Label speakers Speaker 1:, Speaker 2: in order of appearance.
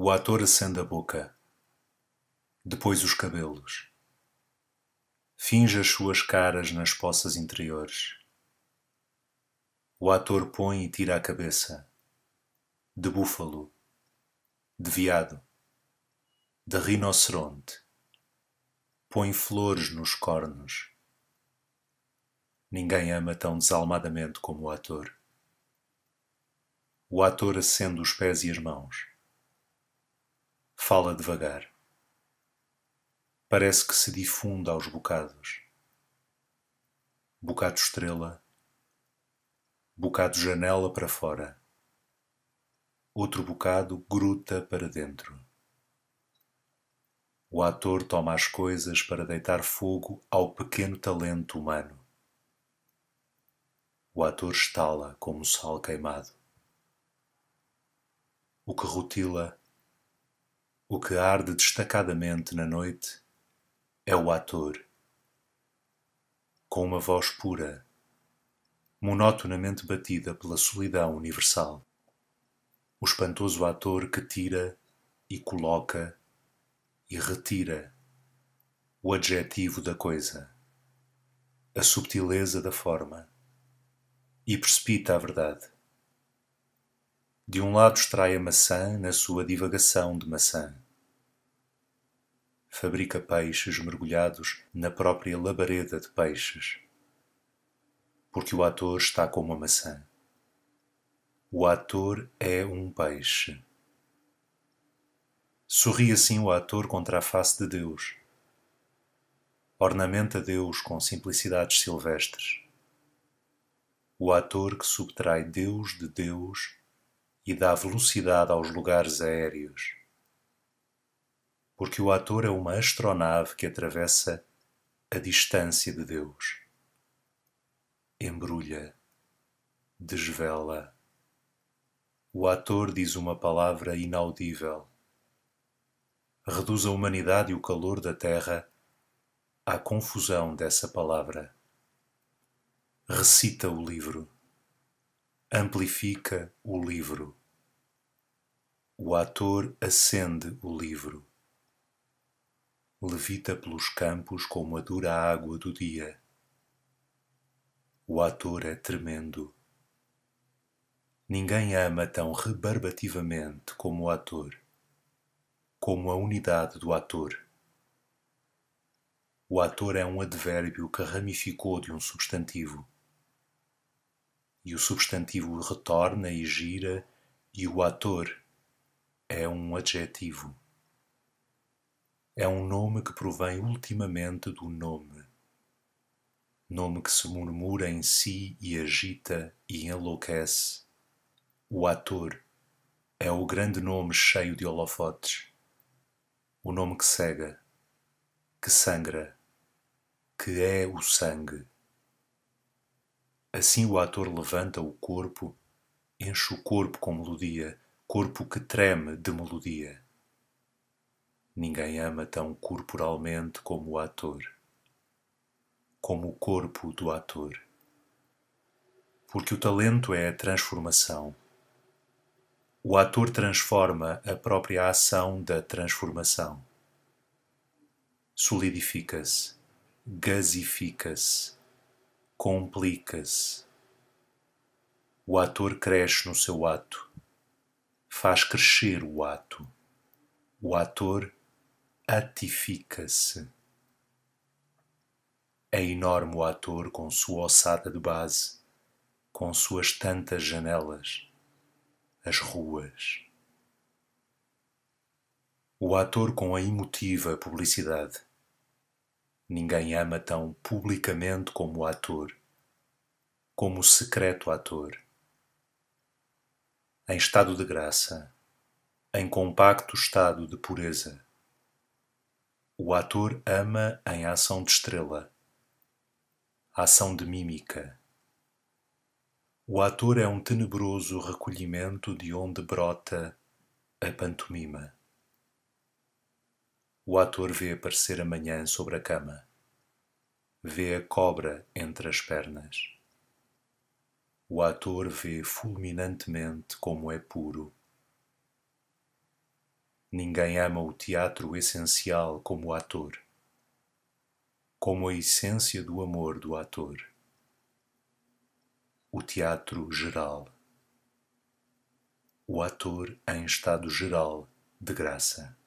Speaker 1: O ator acende a boca, depois os cabelos. Finge as suas caras nas poças interiores. O ator põe e tira a cabeça. De búfalo, de viado, de rinoceronte. Põe flores nos cornos. Ninguém ama tão desalmadamente como o ator. O ator acende os pés e as mãos fala devagar. Parece que se difunde aos bocados. Bocado estrela, bocado janela para fora, outro bocado gruta para dentro. O ator toma as coisas para deitar fogo ao pequeno talento humano. O ator estala como sal queimado. O que rutila o que arde destacadamente na noite é o ator. Com uma voz pura, monotonamente batida pela solidão universal. O espantoso ator que tira e coloca e retira o adjetivo da coisa, a subtileza da forma e precipita a verdade. De um lado extrai a maçã na sua divagação de maçã. Fabrica peixes mergulhados na própria labareda de peixes. Porque o ator está como a maçã. O ator é um peixe. Sorri assim o ator contra a face de Deus. Ornamenta Deus com simplicidades silvestres. O ator que subtrai Deus de Deus e dá velocidade aos lugares aéreos. Porque o ator é uma astronave que atravessa a distância de Deus. Embrulha, desvela. O ator diz uma palavra inaudível. Reduz a humanidade e o calor da terra à confusão dessa palavra. Recita o livro. Amplifica o livro o ator acende o livro. Levita pelos campos como a dura água do dia. O ator é tremendo. Ninguém ama tão rebarbativamente como o ator, como a unidade do ator. O ator é um advérbio que ramificou de um substantivo. E o substantivo retorna e gira, e o ator é um adjetivo. É um nome que provém ultimamente do nome. Nome que se murmura em si e agita e enlouquece. O ator é o grande nome cheio de holofotes. O nome que cega, que sangra, que é o sangue. Assim o ator levanta o corpo, enche o corpo com melodia corpo que treme de melodia. Ninguém ama tão corporalmente como o ator, como o corpo do ator. Porque o talento é a transformação. O ator transforma a própria ação da transformação. Solidifica-se, gasifica-se, complica-se. O ator cresce no seu ato faz crescer o ato. O ator atifica-se. É enorme o ator com sua ossada de base, com suas tantas janelas, as ruas. O ator com a emotiva publicidade. Ninguém ama tão publicamente como o ator, como o secreto ator em estado de graça, em compacto estado de pureza. O ator ama em ação de estrela, ação de mímica. O ator é um tenebroso recolhimento de onde brota a pantomima. O ator vê aparecer a manhã sobre a cama, vê a cobra entre as pernas o ator vê fulminantemente como é puro. Ninguém ama o teatro essencial como o ator, como a essência do amor do ator. O teatro geral. O ator em estado geral de graça.